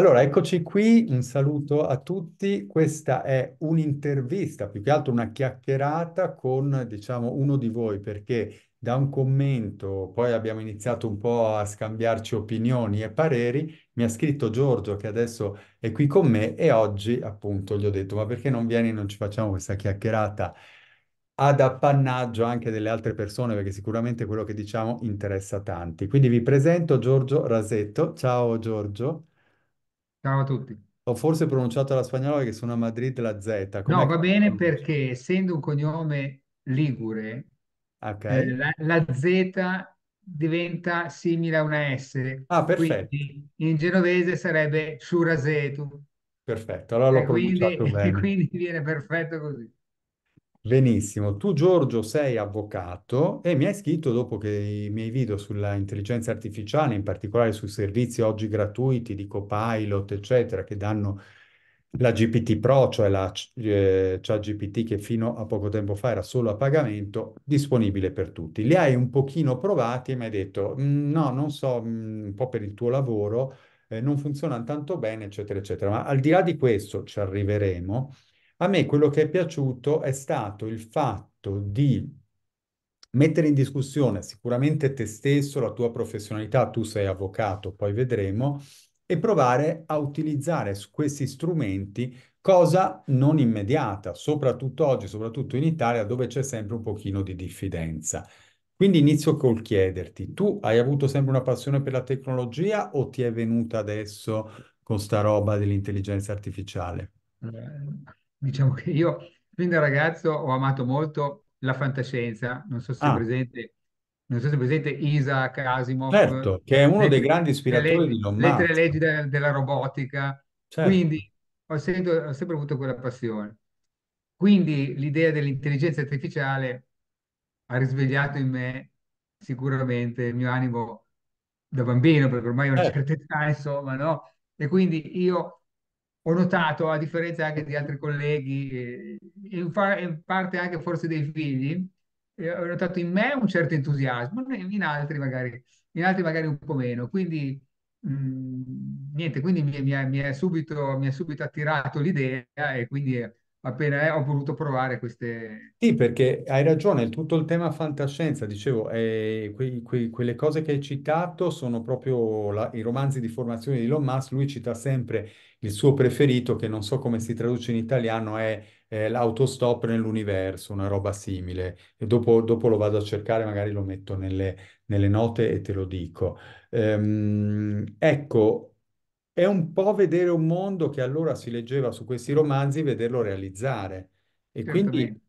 Allora, eccoci qui, un saluto a tutti. Questa è un'intervista, più che altro una chiacchierata con, diciamo, uno di voi, perché da un commento, poi abbiamo iniziato un po' a scambiarci opinioni e pareri, mi ha scritto Giorgio che adesso è qui con me e oggi appunto gli ho detto, ma perché non vieni, e non ci facciamo questa chiacchierata ad appannaggio anche delle altre persone, perché sicuramente quello che diciamo interessa tanti. Quindi vi presento Giorgio Rasetto. Ciao Giorgio. Ciao a tutti. Ho forse pronunciato la spagnola perché sono a Madrid la Z. No, Com'è va che bene perché essendo un cognome ligure, eh, la, la Z diventa simile a una S, Ah, perfetto, quindi in genovese sarebbe Shurazetu perfetto. Allora l'ho e quindi, pronunciato e bene. quindi viene perfetto così. Benissimo, tu Giorgio sei avvocato e mi hai scritto dopo che i miei video sulla intelligenza artificiale, in particolare sui servizi oggi gratuiti di Copilot, eccetera, che danno la GPT Pro, cioè la eh, ChatGPT che fino a poco tempo fa era solo a pagamento, disponibile per tutti. Li hai un pochino provati e mi hai detto, mm, no, non so, mh, mm, un po' per il tuo lavoro, eh, non funziona tanto bene, eccetera, eccetera. Ma al di là di questo ci arriveremo. A me quello che è piaciuto è stato il fatto di mettere in discussione sicuramente te stesso, la tua professionalità, tu sei avvocato, poi vedremo, e provare a utilizzare questi strumenti cosa non immediata, soprattutto oggi, soprattutto in Italia, dove c'è sempre un pochino di diffidenza. Quindi inizio col chiederti, tu hai avuto sempre una passione per la tecnologia o ti è venuta adesso con sta roba dell'intelligenza artificiale? Diciamo che io fin da ragazzo ho amato molto la fantascienza, non so se è Ah, presente, non so se presente Isaac Asimov, certo, che è uno le, dei grandi le ispiratori di leggi, Non le tre leggi de- della robotica, certo. quindi ho, sempre ho sempre avuto quella passione. Quindi l'idea dell'intelligenza artificiale ha risvegliato in me sicuramente il mio animo da bambino, perché ormai ho una certo. certa età, insomma, no? E quindi io ho notato, a differenza anche di altri colleghi, eh, in, parte anche forse dei figli, eh, ho notato in me un certo entusiasmo, in altri magari, in altri magari un po' meno. Quindi, mh, mm, niente, quindi mi, ha subito, subito attirato l'idea e quindi eh, appena eh, ho voluto provare queste... Sì, perché hai ragione, tutto il tema fantascienza, dicevo, eh, que- que- quelle cose che hai citato sono proprio la- i romanzi di formazione di Elon Musk, lui cita sempre il suo preferito, che non so come si traduce in italiano, è eh, l'autostop nell'universo, una roba simile. E dopo, dopo, lo vado a cercare, magari lo metto nelle, nelle note e te lo dico. Ehm, ecco, è un po' vedere un mondo che allora si leggeva su questi romanzi, vederlo realizzare. E certo, quindi,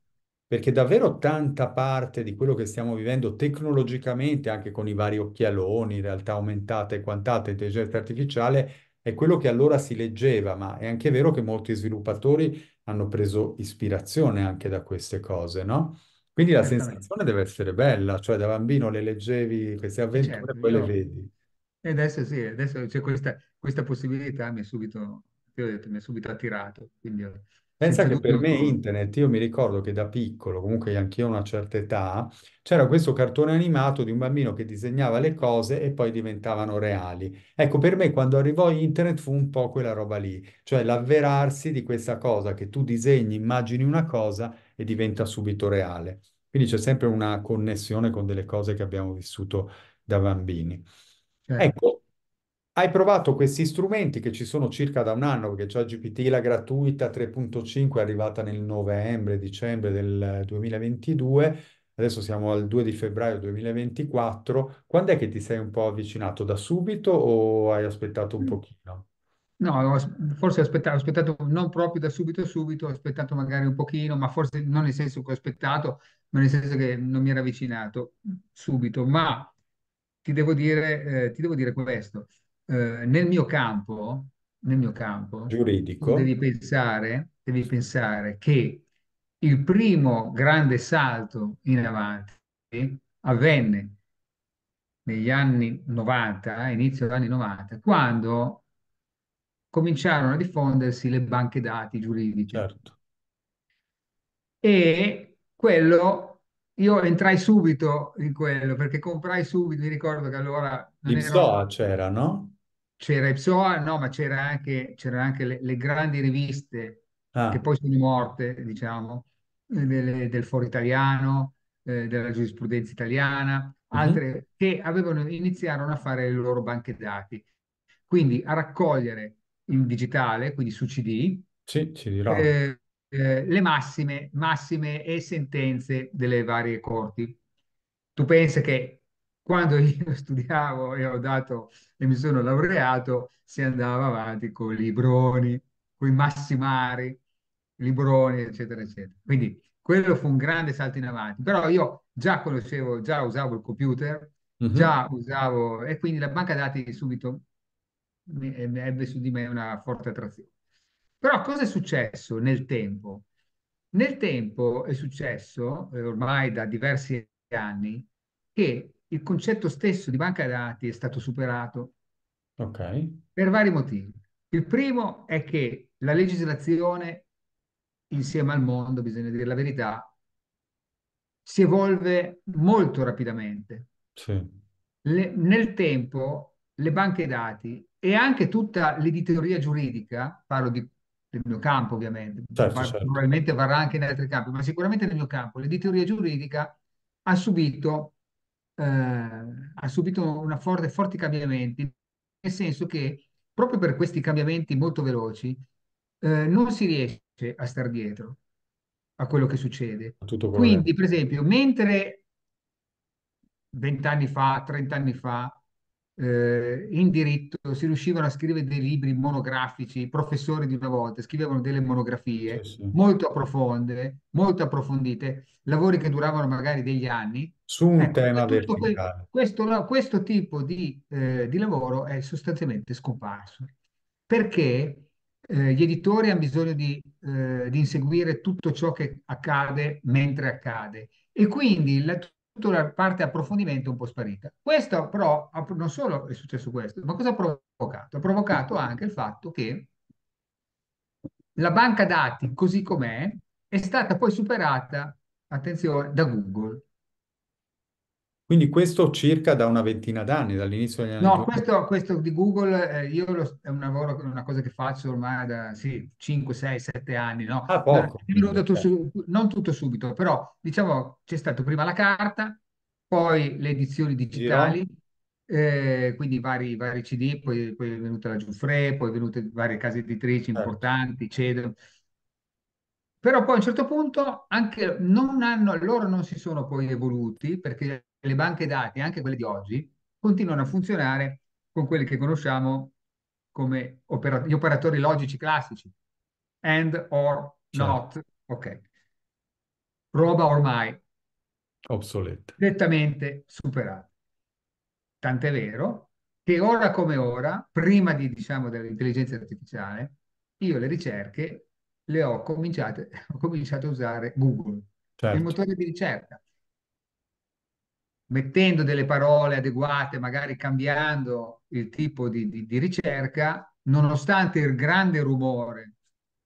perché davvero tanta parte di quello che stiamo vivendo tecnologicamente, anche con i vari occhialoni, realtà aumentata e quant'altro, intelligenza artificiale, è quello che allora si leggeva, ma è anche vero che molti sviluppatori hanno preso ispirazione anche da queste cose, no? Quindi la sensazione deve essere bella, cioè da bambino le leggevi queste avventure certo, e poi io... le vedi. E adesso sì, adesso c'è questa, questa possibilità, mi ha subito, subito, attirato. Quindi, Pensa che per me internet, io mi ricordo che da piccolo, comunque anch'io ho una certa età, c'era questo cartone animato di un bambino che disegnava le cose e poi diventavano reali. Ecco, per me quando arrivò internet fu un po' quella roba lì, cioè l'avverarsi di questa cosa che tu disegni, immagini una cosa e diventa subito reale. Quindi c'è sempre una connessione con delle cose che abbiamo vissuto da bambini. Eh. Ecco, hai provato questi strumenti che ci sono circa da un anno, perché già GPT la gratuita 3.5 è arrivata nel novembre, dicembre del 2022, adesso siamo al 2 di febbraio 2024. Quando è che ti sei un po' avvicinato? Da subito o hai aspettato un mm. pochino? No, forse ho aspettato, aspettato non proprio da subito subito, ho aspettato magari un pochino, ma forse non nel senso che ho aspettato, ma nel senso che non mi era avvicinato subito. Ma ti devo dire, eh, ti devo dire questo. Eh, nel mio campo, nel mio campo giuridico, devi pensare, devi pensare che il primo grande salto in avanti avvenne negli anni 90, inizio degli anni 90, quando cominciarono a diffondersi le banche dati giuridiche. Certo. E quello io entrai subito in quello perché comprai subito, mi ricordo che allora... Non Ipsoa c'era, no? C'era Ipsoa, no, ma c'era anche, c'era anche le, le grandi riviste ah. che poi sono morte, diciamo, eh, del, del Foro Italiano, eh, della giurisprudenza italiana, mhm. altre uh-huh. che avevano, iniziarono a fare le loro banche dati. Quindi a raccogliere in digitale, quindi su CD, sì, CD eh, eh, le massime, massime e sentenze delle varie corti. Tu pensi che quando io studiavo e ho dato e mi sono laureato, si andava avanti con i libroni, con i massimari, libroni, eccetera, eccetera. Quindi quello fu un grande salto in avanti. Però io già conoscevo, già usavo il computer, uh-huh. già usavo, e quindi la banca dati subito eh, ebbe su di me una forte attrazione. Però cosa è successo nel tempo? Nel tempo è successo, eh, ormai da diversi anni, che il concetto stesso di banca dati è stato superato okay. per vari motivi. Il primo è che la legislazione, insieme al mondo, bisogna dire la verità, si evolve molto rapidamente. Sì. Le, nel tempo le banche dati e anche tutta l'editoria giuridica, parlo di nel mio campo ovviamente, certo, certo. probabilmente varrà anche in altri campi, ma sicuramente nel mio campo, l'editoria giuridica ha subito, eh, ha subito una forte, forti cambiamenti, nel senso che proprio per questi cambiamenti molto veloci eh, non si riesce a star dietro a quello che succede. Quindi, per esempio, mentre vent'anni fa, trent'anni fa, eh, in diritto si riuscivano a scrivere dei libri monografici, i professori di una volta scrivevano delle monografie sì, sì. molto approfondite, molto approfondite, lavori che duravano magari degli anni. Su un ecco, tema verticale. Questo, questo, tipo di, eh, di, lavoro è sostanzialmente scomparso, perché eh, gli editori hanno bisogno di, eh, di inseguire tutto ciò che accade mentre accade e quindi la tutta la parte approfondimento è un po' sparita. Questo però, non solo è successo questo, ma cosa ha provocato? Ha provocato anche il fatto che la banca dati, così com'è, è stata poi superata, attenzione, da Google. Quindi questo circa da una ventina d'anni, dall'inizio degli anni. No, questo, questo di Google eh, io lo, è un lavoro, una cosa che faccio ormai da sì, 5, 6, 7 anni. No? Ah, poco. Da, cioè. su, non tutto subito, però diciamo c'è stato prima la carta, poi le edizioni digitali, eh, quindi vari, vari CD, poi, poi, è venuta la Giuffre, poi è venute varie case editrici certo. importanti, Cedo. Però poi a un certo punto anche non hanno, loro non si sono poi evoluti perché le banche dati, anche quelle di oggi, continuano a funzionare con quelli che conosciamo come opera- gli operatori logici classici. And or certo. not. Ok. Roba ormai obsoleta. Nettamente superata. Tant'è vero che ora come ora, prima di, diciamo, dell'intelligenza artificiale, io le ricerche le ho cominciate, ho cominciato a usare Google, certo. il motore di ricerca mettendo delle parole adeguate, magari cambiando il tipo di, di, di ricerca, nonostante il grande rumore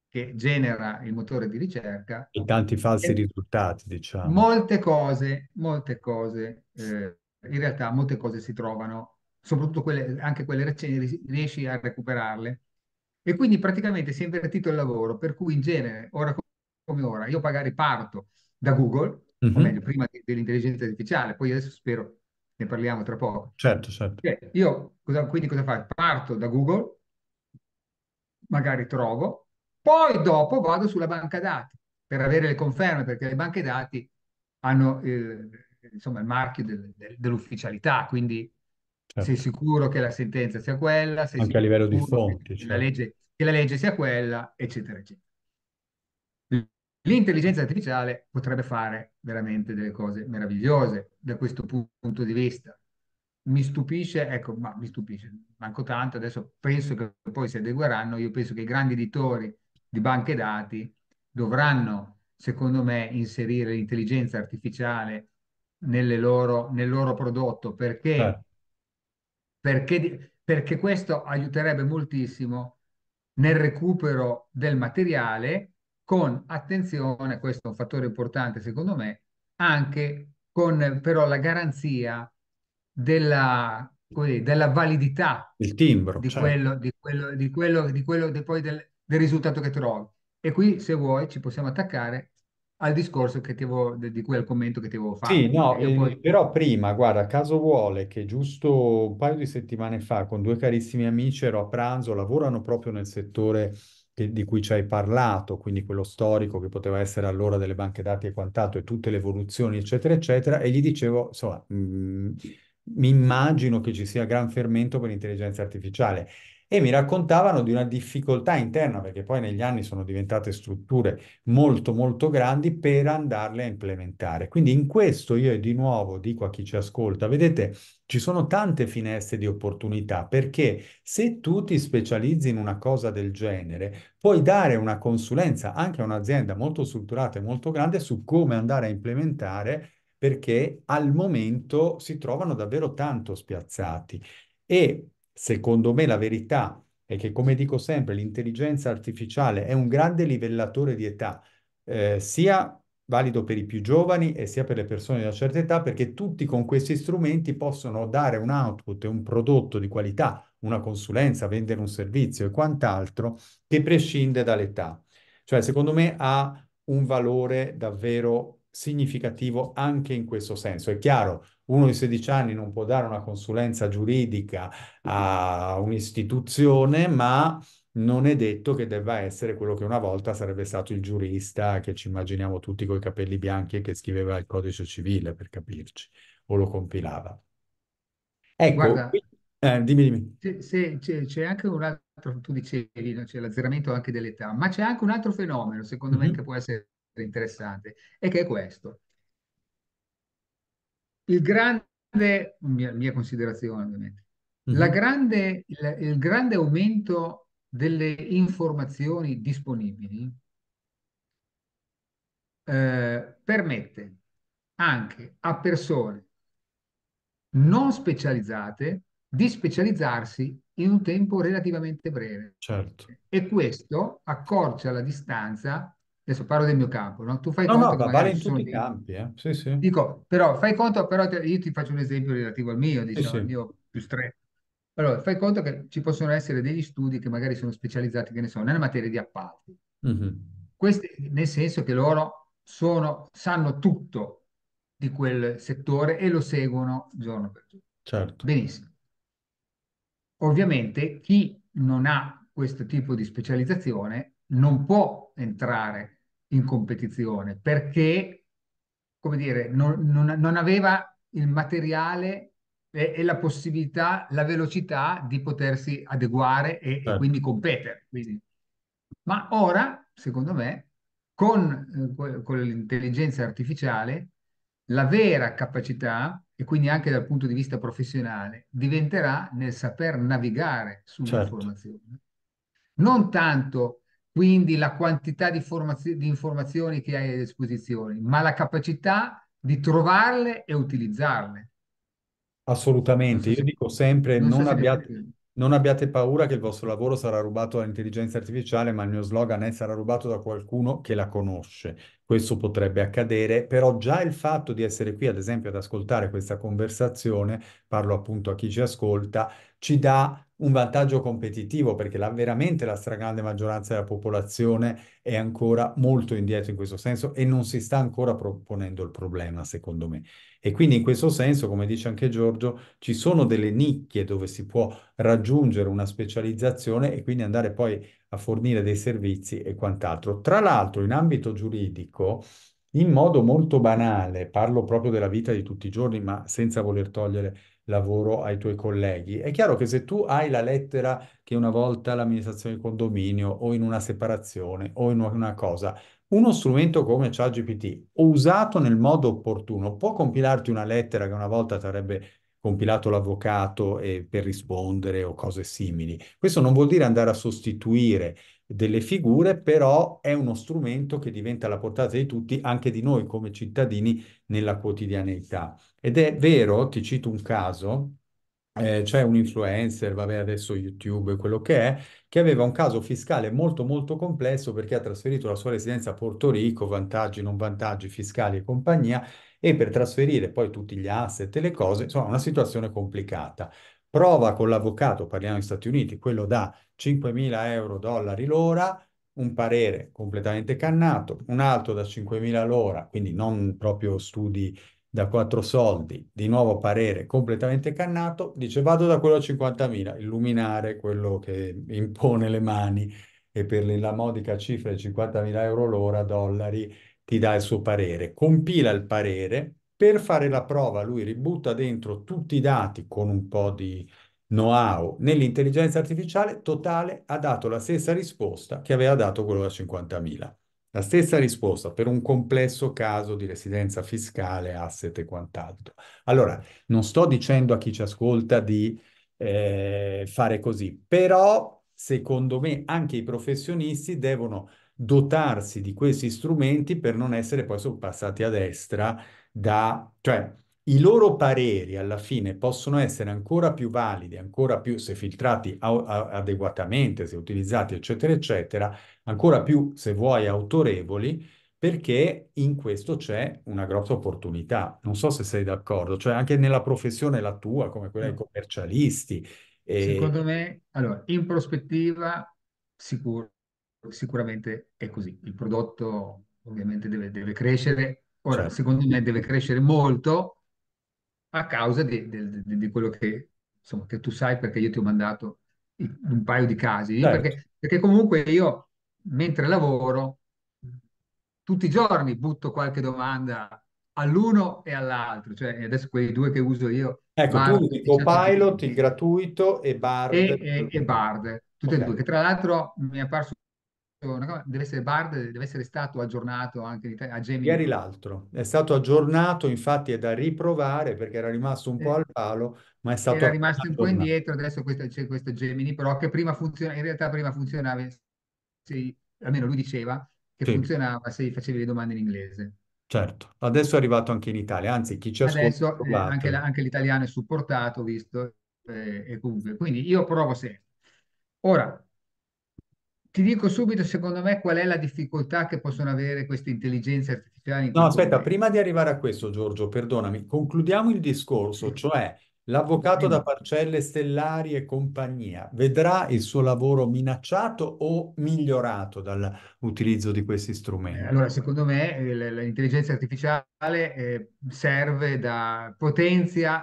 che genera il motore di ricerca. E tanti falsi eh, risultati, diciamo. Molte cose, molte cose, eh, in realtà molte cose si trovano, soprattutto quelle, anche quelle recenti, riesci a recuperarle. E quindi praticamente si è invertito il lavoro, per cui in genere, ora come ora, io magari parto da Google, mm-hmm. o meglio, mm-hmm. prima di, dell'intelligenza artificiale, poi adesso spero ne parliamo tra poco. Certo, certo. Cioè, io cosa, quindi cosa faccio? Parto da Google, magari trovo, poi dopo vado sulla banca dati per avere le conferme, perché le banche dati hanno eh, insomma, il marchio del, del, dell'ufficialità, quindi certo. sei sicuro che la sentenza sia quella, sei anche a livello di fonti, certo. la legge, che la legge sia quella, eccetera, eccetera. L'intelligenza artificiale potrebbe fare veramente delle cose meravigliose da questo punto di vista. Mi stupisce, ecco, ma mi stupisce, manco tanto, adesso penso che poi si adegueranno, io penso che i grandi editori di banche dati dovranno, secondo me, inserire l'intelligenza artificiale loro, nel loro prodotto perché, eh. perché, perché questo aiuterebbe moltissimo nel recupero del materiale con attenzione, questo è un fattore importante secondo me, anche con però la garanzia della, dire, della validità Il timbro, di, cioè. quello, di quello, di quello, di quello de poi del, del, risultato che trovi. E qui, se vuoi, ci possiamo attaccare al discorso che ti avevo, di cui al commento che ti avevo fatto. Sì, no, cioè, eh, poi... però prima, guarda, caso vuole che giusto un paio di settimane fa con due carissimi amici ero a pranzo, lavorano proprio nel settore che, di cui ci hai parlato, quindi quello storico che poteva essere allora delle banche dati e quant'altro, e tutte le evoluzioni, eccetera, eccetera, e gli dicevo, insomma, mh, mm, mi immagino che ci sia gran fermento per l'intelligenza artificiale e mi raccontavano di una difficoltà interna, perché poi negli anni sono diventate strutture molto molto grandi per andarle a implementare. Quindi in questo io di nuovo dico a chi ci ascolta, vedete, ci sono tante finestre di opportunità, perché se tu ti specializzi in una cosa del genere, puoi dare una consulenza anche a un'azienda molto strutturata e molto grande su come andare a implementare perché al momento si trovano davvero tanto spiazzati e Secondo me la verità è che, come dico sempre, l'intelligenza artificiale è un grande livellatore di età, eh, sia valido per i più giovani e sia per le persone di una certa età, perché tutti con questi strumenti possono dare un output, e un prodotto di qualità, una consulenza, vendere un servizio e quant'altro, che prescinde dall'età. Cioè, secondo me ha un valore davvero significativo anche in questo senso. È chiaro, uno di 16 anni non può dare una consulenza giuridica a un'istituzione, ma non è detto che debba essere quello che una volta sarebbe stato il giurista che ci immaginiamo tutti coi capelli bianchi e che scriveva il codice civile, per capirci, o lo compilava. Ecco, Guarda, eh, dimmi, dimmi. c'è anche un altro, tu dicevi, c'è l'azzeramento anche dell'età, ma c'è anche un altro fenomeno, secondo mm-hmm. me, mhm. che può essere interessante, e che è questo il grande, mia, mia considerazione ovviamente, mm-hmm. la mhm. grande, il, il grande aumento delle informazioni disponibili eh, permette anche a persone non specializzate di specializzarsi in un tempo relativamente breve. Certo. E questo accorcia la distanza adesso parlo del mio campo, no? Tu fai no, conto no, che vale in tutti dei... i campi, eh? sì, sì. Dico, però fai conto, però io ti faccio un esempio relativo al mio, diciamo, sì, sì. mio più stretto. Allora, fai conto che ci possono essere degli studi che magari sono specializzati, che ne so, nella materia di appalti. Mm-hmm. Questi, nel senso che loro sono, sanno tutto di quel settore e lo seguono giorno per giorno. Certo. Benissimo. Ovviamente chi non ha questo tipo di specializzazione non può entrare in competizione perché, come dire, non, non, non aveva il materiale e, e, la possibilità, la velocità di potersi adeguare e, eh. e certo. quindi competere. Quindi. Ma ora, secondo me, con, eh, con l'intelligenza artificiale, la vera capacità, e quindi anche dal punto di vista professionale, diventerà nel saper navigare sull'informazione. Certo. Non tanto quindi la quantità di, di, informazioni che hai a disposizione, ma la capacità di trovarle e utilizzarle. Assolutamente, io dico sempre non, non, so abbiate, non abbiate paura che il vostro lavoro sarà rubato dall'intelligenza artificiale, ma il mio slogan è sarà rubato da qualcuno che la conosce. Questo potrebbe accadere, però già il fatto di essere qui, ad esempio, ad ascoltare questa conversazione, parlo appunto a chi ci ascolta, ci dà un vantaggio competitivo perché la, veramente la stragrande maggioranza della popolazione è ancora molto indietro in questo senso e non si sta ancora proponendo il problema, secondo me. E quindi in questo senso, come dice anche Giorgio, ci sono delle nicchie dove si può raggiungere una specializzazione e quindi andare poi a fornire dei servizi e quant'altro. Tra l'altro, in ambito giuridico, in modo molto banale, parlo proprio della vita di tutti i giorni, ma senza voler togliere lavoro ai tuoi colleghi. È chiaro che se tu hai la lettera che una volta l'amministrazione di condominio o in una separazione o in una cosa, uno strumento come ChatGPT usato nel modo opportuno può compilarti una lettera che una volta ti avrebbe compilato l'avvocato eh, per rispondere o cose simili. Questo non vuol dire andare a sostituire delle figure, però è uno strumento che diventa alla portata di tutti, anche di noi come cittadini, nella quotidianità. Ed è vero, ti cito un caso, eh, c'è un influencer, vabbè adesso YouTube, e quello che è, che aveva un caso fiscale molto molto complesso perché ha trasferito la sua residenza a Porto Rico, vantaggi, non vantaggi fiscali e compagnia, e per trasferire poi tutti gli asset e le cose, insomma una situazione complicata prova con l'avvocato, parliamo degli Stati Uniti, quello da 5.000 euro dollari l'ora, un parere completamente cannato, un altro da 5.000 l'ora, quindi non proprio studi da quattro soldi, di nuovo parere completamente cannato, dice vado da quello a 50.000, illuminare quello che impone le mani e per la modica cifra di 50.000 euro l'ora, dollari, ti dà il suo parere, compila il parere, per fare la prova lui ributta dentro tutti i dati con un po' di know-how nell'intelligenza artificiale totale ha dato la stessa risposta che aveva dato quello da 50.000. La stessa risposta per un complesso caso di residenza fiscale, asset e quant'altro. Allora, non sto dicendo a chi ci ascolta di eh, fare così, però secondo me anche i professionisti devono dotarsi di questi strumenti per non essere poi sorpassati a destra da... cioè i loro pareri alla fine possono essere ancora più validi, ancora più, se filtrati a- a- adeguatamente, se utilizzati, eccetera, eccetera, ancora più, se vuoi, autorevoli, perché in questo c'è una grossa opportunità. Non so se sei d'accordo, cioè anche nella professione la tua, come quella dei commercialisti. E... Secondo me, allora, in prospettiva, sicur- sicuramente è così. Il prodotto ovviamente deve, deve crescere Ora, certo. secondo me deve crescere molto a causa di, di, di, quello che, insomma, che, tu sai perché io ti ho mandato un paio di casi, certo. perché, perché comunque io mentre lavoro tutti i giorni butto qualche domanda all'uno e all'altro, cioè adesso quei due che uso io. Ecco, Bard, tu usi Copilot, il gratuito e Bard. E, e, e Bard, tutte okay. e due, che tra l'altro mi è apparso deve essere Bard, deve essere stato aggiornato anche a Gemini. Ieri l'altro, è stato aggiornato, infatti è da riprovare perché era rimasto un po' al palo, ma è stato... Era rimasto un po' indietro, adesso c'è questo Gemini, però che prima funzionava, in realtà prima funzionava, se, almeno lui diceva, che sì. funzionava se facevi le domande in inglese. Certo, adesso è arrivato anche in Italia, anzi chi ci ascolta... Adesso eh, anche, anche, l'italiano è supportato, visto, eh, e comunque. Quindi io provo sempre. Ora, ti dico subito, secondo me, qual è la difficoltà che possono avere queste intelligenze artificiali. no, aspetta, prima di arrivare a questo, Giorgio, perdonami, concludiamo il discorso, cioè l'avvocato da parcelle stellari e compagnia vedrà il suo lavoro minacciato o migliorato dall'utilizzo di questi strumenti? Eh, allora, secondo me, eh, l'intelligenza artificiale eh, serve da potenzia,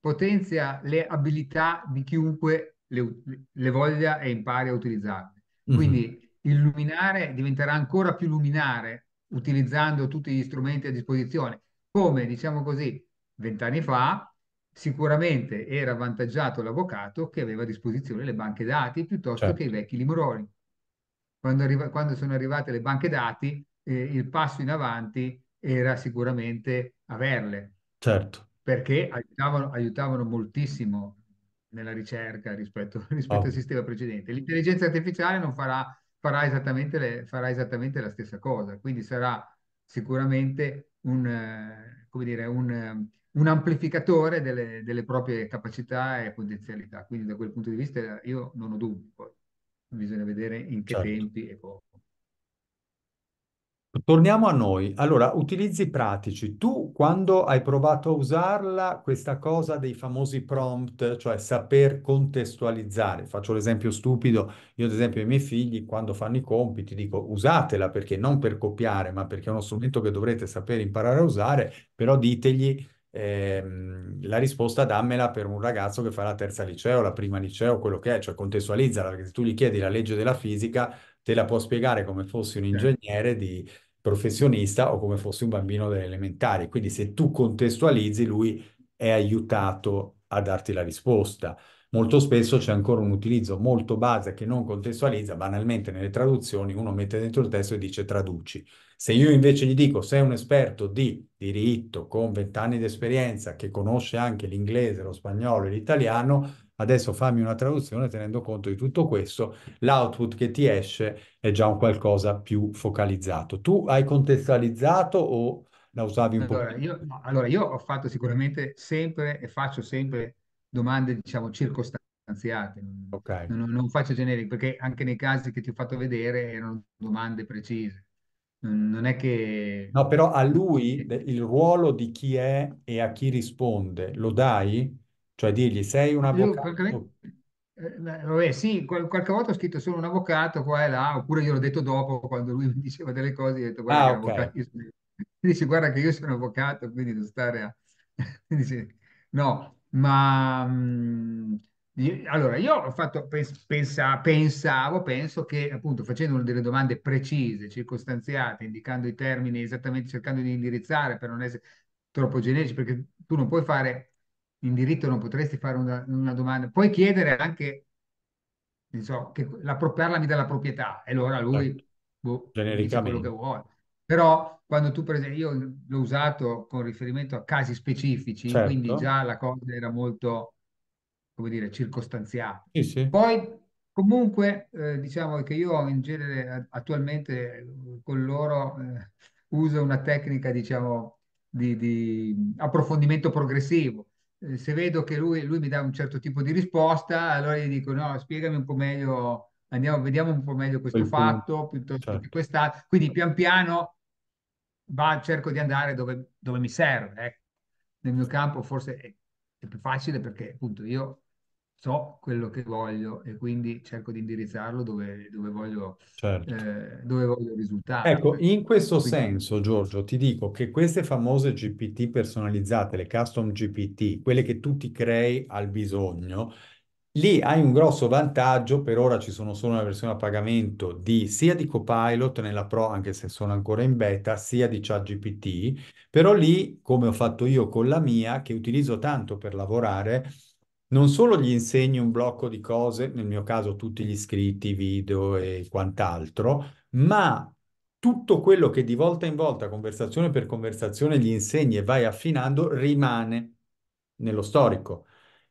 potenzia le abilità di chiunque le, le voglia e impari a utilizzarle. Quindi mhm. il luminare diventerà ancora più luminare utilizzando tutti gli strumenti a disposizione. Come, diciamo così, vent'anni fa sicuramente era avvantaggiato l'avvocato che aveva a disposizione le banche dati piuttosto certo. che i certo. vecchi limoroni. Quando, arriva, quando sono arrivate le banche dati, eh, il passo in avanti era sicuramente averle. Certo. Perché aiutavano, aiutavano moltissimo nella ricerca rispetto, rispetto oh. al sistema precedente. L'intelligenza artificiale farà, farà, esattamente le, farà, esattamente la stessa cosa, quindi sarà sicuramente un, eh, dire, un, eh, un amplificatore delle, delle, proprie capacità e potenzialità. Quindi da quel punto di vista io non ho dubbi, poi bisogna vedere in che certo. tempi e come. Torniamo a noi. Allora, utilizzi pratici. Tu quando hai provato a usarla, questa cosa dei famosi prompt, cioè saper contestualizzare, faccio l'esempio stupido, io ad esempio ai miei figli quando fanno i compiti dico usatela perché non per copiare, ma perché è uno strumento che dovrete sapere imparare a usare, però ditegli ehm, la risposta dammela per un ragazzo che fa la terza liceo, la prima liceo, quello che è, cioè contestualizzala, perché se tu gli chiedi la legge della fisica, te la può spiegare come fossi un ingegnere di professionista o come fosse un bambino delle elementari. Quindi se tu contestualizzi, lui è aiutato a darti la risposta. Molto spesso c'è ancora un utilizzo molto base che non contestualizza, banalmente nelle traduzioni uno mette dentro il testo e dice traduci. Se io invece gli dico sei un esperto di diritto con vent'anni di esperienza che conosce anche l'inglese, lo spagnolo e l'italiano, adesso fammi una traduzione tenendo conto di tutto questo, l'output che ti esce è già un qualcosa più focalizzato. Tu hai contestualizzato o la usavi un allora, po'? Io, no, allora, io ho fatto sicuramente sempre e faccio sempre domande, diciamo, circostanziate. Okay. Non, non faccio generiche, perché anche nei casi che ti ho fatto vedere erano domande precise non è che... No, però a lui il ruolo di chi è e a chi risponde lo dai? Cioè dirgli sei un avvocato... vabbè, eh, sì, qualche volta ho scritto solo un avvocato qua e là, oppure io l'ho detto dopo quando lui mi diceva delle cose, ho detto guarda ah, che okay. avvocato, sono... dice guarda che io sono avvocato, quindi devo stare a... dice, no, ma mh, mm, io, allora io ho fatto, pens- pensa- pensavo, penso che appunto facendo delle domande precise, circostanziate, indicando i termini esattamente, cercando di indirizzare per non essere troppo generici, perché tu non puoi fare in diritto non potresti fare una, una domanda, puoi chiedere anche so, che la, parlami della proprietà e allora lui certo. boh, dice quello che vuole. Però quando tu, per esempio, io l'ho usato con riferimento a casi specifici, certo. quindi già la cosa era molto, come dire, circostanziata. Sì, sì. Poi comunque eh, diciamo che io in genere eh, attualmente eh, con loro eh, uso una tecnica, diciamo, di, di, approfondimento progressivo, eh, se vedo che lui, lui, mi dà un certo tipo di risposta, allora gli dico no, spiegami un po' meglio, andiamo, vediamo un po' meglio questo Quel fatto punto. piuttosto certo. che quest'altro. Quindi pian piano va, cerco di andare dove, dove mi serve. Eh. Nel mio campo forse è, è più facile perché appunto io so quello che voglio e quindi cerco di indirizzarlo dove, dove voglio, certo. eh, dove voglio risultare. Ecco, in questo quindi... senso, Giorgio, ti dico che queste famose GPT personalizzate, le custom GPT, quelle che tu ti crei al bisogno, Lì hai un grosso vantaggio, per ora ci sono solo una versione a pagamento di, sia di Copilot nella Pro, anche se sono ancora in beta, sia di ChatGPT, però lì, come ho fatto io con la mia, che utilizzo tanto per lavorare, non solo gli insegni un blocco di cose, nel mio caso tutti gli scritti, video e quant'altro, ma tutto quello che di volta in volta, conversazione per conversazione, gli insegni e vai affinando rimane nello storico.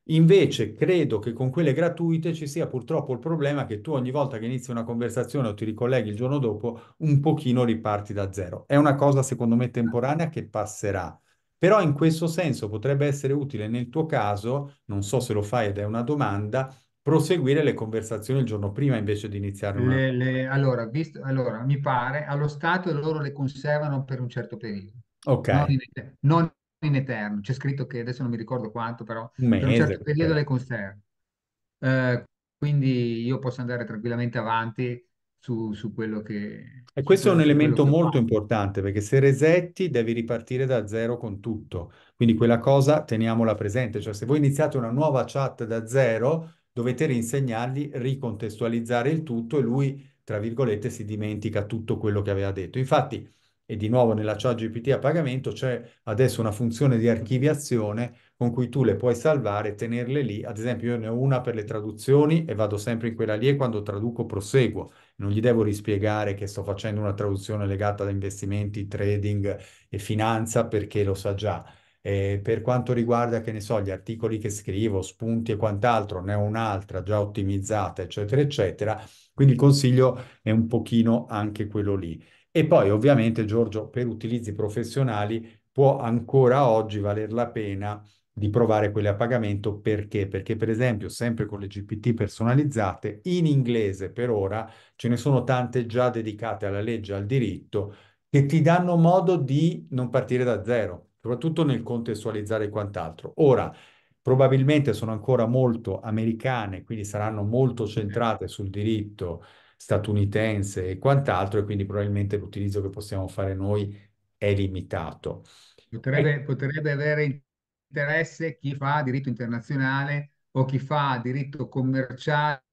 Invece credo che con quelle gratuite ci sia purtroppo il problema che tu ogni volta che inizi una conversazione o ti ricolleghi il giorno dopo, un pochino riparti da zero. È una cosa secondo me temporanea che passerà però in questo senso potrebbe essere utile nel tuo caso, non so se lo fai ed è una domanda, proseguire le conversazioni il giorno prima invece di iniziare una... Le, le, allora, visto, allora, mi pare, allo Stato loro le conservano per un certo periodo. Ok. Non in, non in eterno. C'è scritto che, adesso non mi ricordo quanto, però un mese, per un certo periodo le conservano. Eh, quindi io posso andare tranquillamente avanti su, su quello che... E questo è un elemento molto fa. importante perché se resetti devi ripartire da zero con tutto. Quindi quella cosa teniamola presente, cioè se voi iniziate una nuova chat da zero dovete rinsegnargli, ricontestualizzare il tutto e lui, tra virgolette, si dimentica tutto quello che aveva detto. Infatti, e di nuovo nella chat GPT a pagamento c'è adesso una funzione di archiviazione con cui tu le puoi salvare e tenerle lì. Ad esempio, io ne ho una per le traduzioni e vado sempre in quella lì e quando traduco proseguo. Non gli devo rispiegare che sto facendo una traduzione legata ad investimenti, trading e finanza perché lo sa già. E per quanto riguarda, che ne so, gli articoli che scrivo, spunti e quant'altro, ne ho un'altra già ottimizzata, eccetera, eccetera. Quindi il consiglio è un pochino anche quello lì. E poi ovviamente Giorgio per utilizzi professionali può ancora oggi valer la pena di provare quelle a pagamento perché? Perché per esempio sempre con le GPT personalizzate in inglese per ora ce ne sono tante già dedicate alla legge al diritto che ti danno modo di non partire da zero, soprattutto nel contestualizzare quant'altro. Ora, probabilmente sono ancora molto americane, quindi saranno molto centrate sul diritto statunitense e quant'altro, e quindi probabilmente l'utilizzo che possiamo fare noi è limitato. Potrebbe, e... Ecco. potrebbe avere interesse chi fa diritto internazionale o chi fa diritto commerciale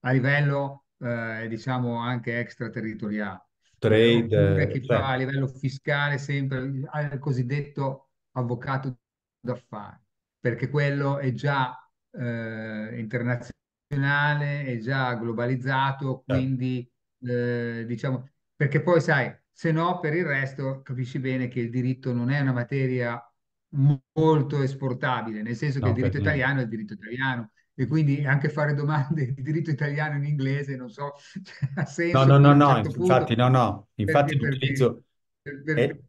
a livello, eh, diciamo, anche extraterritoriale. Trade. Chi cioè... fa a livello fiscale sempre il cosiddetto avvocato d'affari, perché quello è già eh, internazionale nazionale è già globalizzato, certo. quindi eh, diciamo, perché poi sai, se no per il resto capisci bene che il diritto non è una materia molto esportabile, nel senso no, che il diritto italiano è il diritto italiano e quindi anche fare domande di diritto italiano in inglese, non so, ha senso. No, no, no, no, certo infatti, punto, no, no, infatti perché, l'utilizzo... Perché, perché,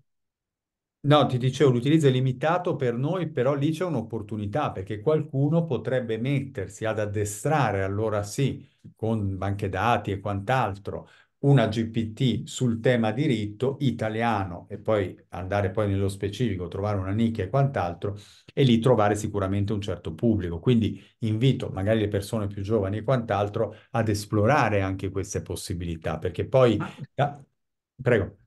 No, ti dicevo, l'utilizzo è limitato per noi, però lì c'è un'opportunità perché qualcuno potrebbe mettersi ad addestrare, allora sì, con banche dati e quant'altro, una GPT sul tema diritto italiano e poi andare poi nello specifico, trovare una nicchia e quant'altro e lì trovare sicuramente un certo pubblico. Quindi invito magari le persone più giovani e quant'altro ad esplorare anche queste possibilità perché poi... Ah. prego.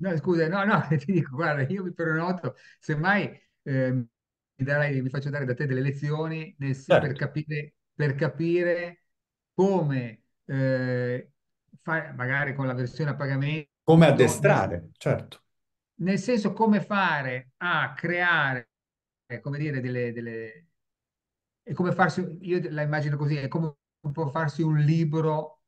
No, scusa, no, no, ti dico, guarda, io mi prenoto, semmai eh, mi, darai, mi faccio dare da te delle lezioni nel, Certo. per capire, per capire come eh, fare, magari con la versione a pagamento, Come nel, addestrare, certo. nel senso come fare a creare, eh, come dire, delle, delle... È come farsi, io la immagino così, è come un po' farsi un libro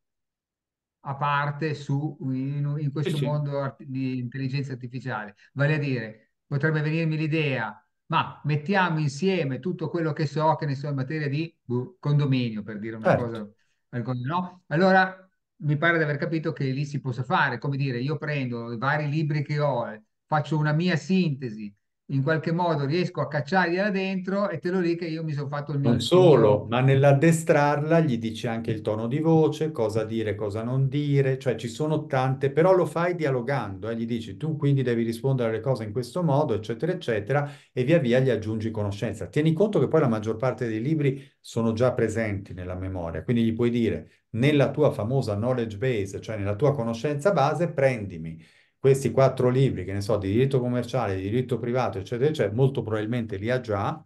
a parte su, in, in questo sì, mondo sì. di intelligenza artificiale. Vale a dire, potrebbe venirmi l'idea, ma mettiamo insieme tutto quello che so, che ne so, in materia di buh, condominio, per dire una certo. cosa. No? Allora, mi pare di aver capito che lì si possa fare, come dire, io prendo i vari libri che ho, eh, faccio una mia sintesi, in qualche modo riesco a cacciargliela dentro e te lo lì che io mi sono fatto il mio... Non solo, ma nell'addestrarla gli dici anche il tono di voce, cosa dire, cosa non dire, cioè ci sono tante, però lo fai dialogando, eh, gli dici tu quindi devi rispondere alle cose in questo modo, eccetera, eccetera, e via via gli aggiungi conoscenza. Tieni conto che poi la maggior parte dei libri sono già presenti nella memoria, quindi gli puoi dire nella tua famosa knowledge base, cioè nella tua conoscenza base, prendimi questi quattro libri, che ne so, di diritto commerciale, di diritto privato, eccetera, eccetera, molto probabilmente li ha già.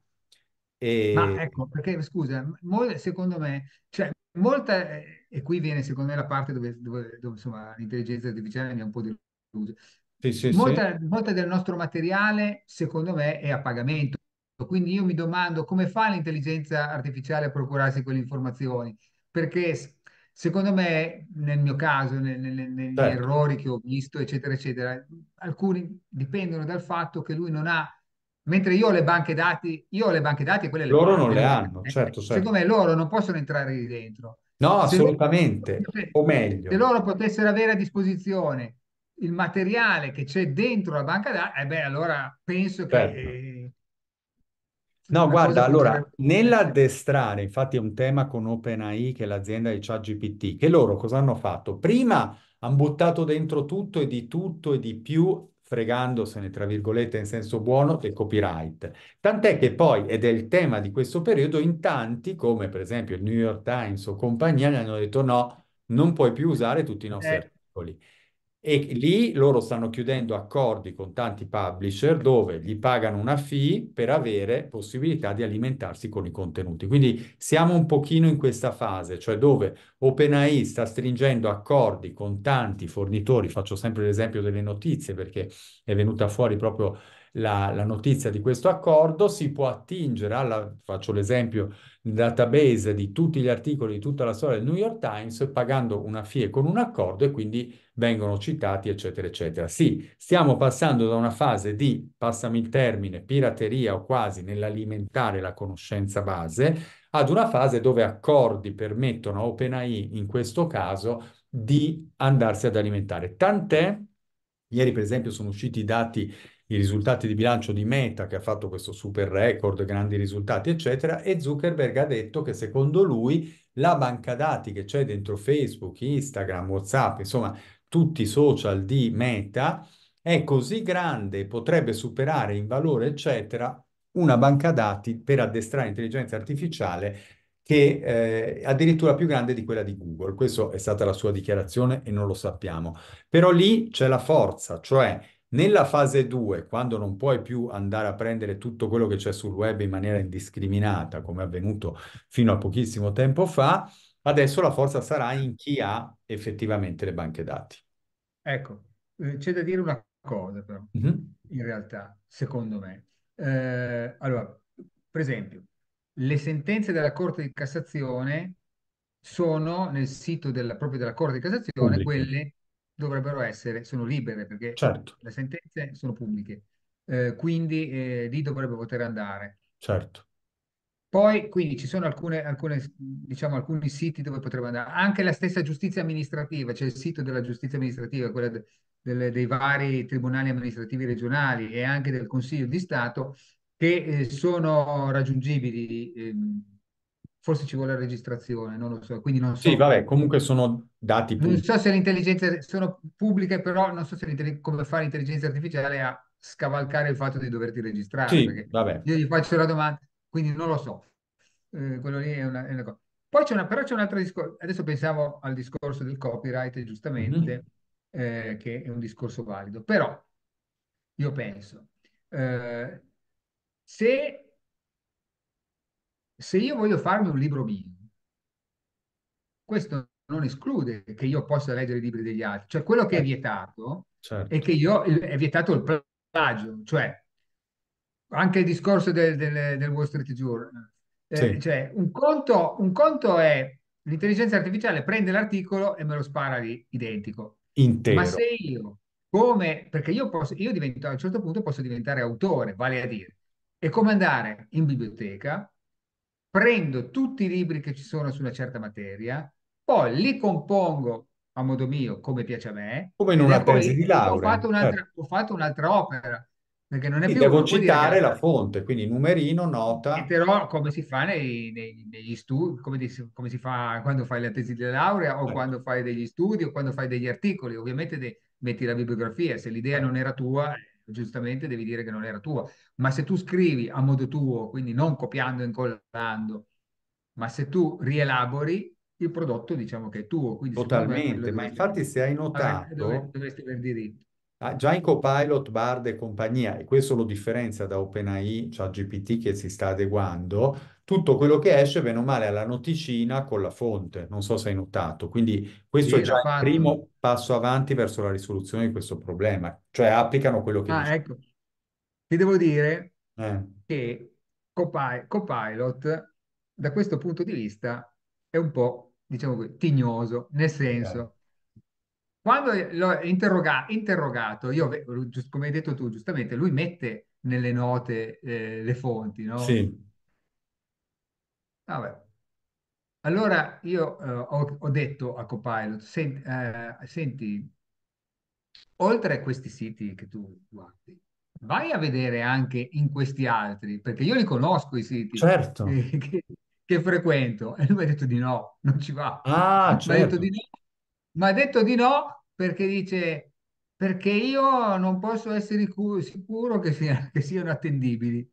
E... Ma ecco, perché scusa, mol- secondo me, cioè, molta, e qui viene secondo me la parte dove, dove, dove insomma, l'intelligenza artificiale mi ha un po' deluso. Sì, sì, molta, sì. molta del nostro materiale, secondo me, è a pagamento. Quindi io mi domando come fa l'intelligenza artificiale a procurarsi quelle informazioni, perché Secondo me, nel mio caso, nel, nel, negli certo. errori che ho visto, eccetera, eccetera, alcuni dipendono dal fatto che lui non ha, mentre io ho le banche dati, io ho le banche dati e quelle loro le non le hanno, date. certo, certo. Secondo me loro non possono entrare lì dentro. No, se assolutamente, loro, o meglio. Se loro potessero avere a disposizione il materiale che c'è dentro la banca dati, eh beh, allora penso certo. che eh, No, guarda, allora, nell'addestrare, infatti è un tema con OpenAI, che è l'azienda di ChatGPT, che loro cosa hanno fatto? Prima hanno buttato dentro tutto e di tutto e di più, fregandosene, tra virgolette, in senso buono, del copyright. Tant'è che poi, ed è il tema di questo periodo, in tanti, come per esempio il New York Times o compagnia, gli hanno detto no, non puoi più usare tutti i nostri eh. articoli e lì loro stanno chiudendo accordi con tanti publisher dove gli pagano una fee per avere possibilità di alimentarsi con i contenuti. Quindi siamo un pochino in questa fase, cioè dove OpenAI sta stringendo accordi con tanti fornitori, faccio sempre l'esempio delle notizie perché è venuta fuori proprio la, la notizia di questo accordo, si può attingere alla, faccio l'esempio database di tutti gli articoli di tutta la storia del New York Times pagando una FIE con un accordo e quindi vengono citati, eccetera, eccetera. Sì, stiamo passando da una fase di, passami il termine, pirateria o quasi nell'alimentare la conoscenza base, ad una fase dove accordi permettono a OpenAI, in questo caso, di andarsi ad alimentare. Tant'è, ieri per esempio sono usciti i dati i risultati di bilancio di Meta che ha fatto questo super record, grandi risultati, eccetera, e Zuckerberg ha detto che secondo lui la banca dati che c'è dentro Facebook, Instagram, WhatsApp, insomma, tutti i social di Meta è così grande potrebbe superare in valore, eccetera, una banca dati per addestrare intelligenza artificiale che eh, è addirittura più grande di quella di Google. Questa è stata la sua dichiarazione e non lo sappiamo. Però lì c'è la forza, cioè nella fase 2, quando non puoi più andare a prendere tutto quello che c'è sul web in maniera indiscriminata, come è avvenuto fino a pochissimo tempo fa, adesso la forza sarà in chi ha effettivamente le banche dati. Ecco, eh, c'è da dire una cosa però, mm-hmm. in realtà, secondo me. Eh, allora, per esempio, le sentenze della Corte di Cassazione sono nel sito della, proprio della Corte di Cassazione Pubblica. quelle dovrebbero essere, sono libere perché certo. le sentenze sono pubbliche, eh, quindi eh, lì dovrebbe poter andare. Certo. Poi, quindi ci sono alcune, alcune, diciamo, alcuni siti dove potrebbe andare, anche la stessa giustizia amministrativa, c'è cioè il sito della giustizia amministrativa, quella de, delle, dei vari tribunali amministrativi regionali e anche del Consiglio di Stato, che eh, sono raggiungibili. Ehm, forse ci vuole la registrazione, non lo so. Quindi non so. Sì, vabbè, comunque sono dati pubblici. Non so se l'intelligenza, sono pubbliche, però non so se come fa l'intelligenza artificiale a scavalcare il fatto di doverti registrare. Sì, vabbè. Io gli faccio la domanda, quindi non lo so. Eh, quello lì è una, è una, cosa. Poi c'è una, però c'è un altro discorso, adesso pensavo al discorso del copyright, giustamente, mm-hmm. eh, che è un discorso valido, però io penso, eh, se se io voglio farmi un libro mio, questo non esclude che io possa leggere i libri degli altri. Cioè, quello che è certo. vietato certo. è che io è vietato il plagio, cioè anche il discorso del, del, del Wall Street Journal. Eh, sì. cioè, un conto, un conto è l'intelligenza artificiale prende l'articolo e me lo spara lì, identico. Intero. Ma se io, come, perché io posso, io divento, a un certo punto posso diventare autore, vale a dire, è come andare in biblioteca prendo tutti i libri che ci sono su una certa materia, poi li compongo a modo mio, come piace a me. Come in una tesi di laurea. Ho fatto un'altra, certo. ho fatto un'altra opera, perché non è più... Devo citare la fonte, quindi numerino, nota... Però come si fa nei, nei, negli studi, come, come, si fa quando fai la tesi di laurea o eh. quando fai degli studi o quando fai degli articoli, ovviamente de, metti la bibliografia, se l'idea certo. non era tua giustamente devi dire che non era tua. Ma se tu scrivi a modo tuo, quindi non copiando e incollando, ma se tu rielabori, il prodotto diciamo che è tuo. Totalmente, ma infatti se hai notato... Dovresti aver diritto. Ah, già in Copilot, Bard e compagnia, e questo lo differenzia da OpenAI, cioè GPT che si sta adeguando, tutto quello che esce, bene o male, alla noticina con la fonte. Non so se hai notato. Quindi questo sì, è già il primo passo avanti verso la risoluzione di questo problema. Cioè applicano quello che... Ah, dice. ecco. Ti devo dire eh. che Copilot, Copilot, da questo punto di vista, è un po', diciamo, tignoso, nel senso... Eh. Quando l'ho interroga- interrogato, io, come hai detto tu giustamente, lui mette nelle note eh, le fonti, no? Sì. Vabbè. Allora io eh, ho, ho, detto a Copilot, sen- eh, senti, oltre a questi siti che tu guardi, vai a vedere anche in questi altri, perché io li conosco i siti certo. che, che, che frequento. E lui mi ha detto di no, non ci va. Ah, certo. Mi ha detto di no, ma ha detto di no perché dice perché io non posso essere sicuro che, sia, che siano attendibili.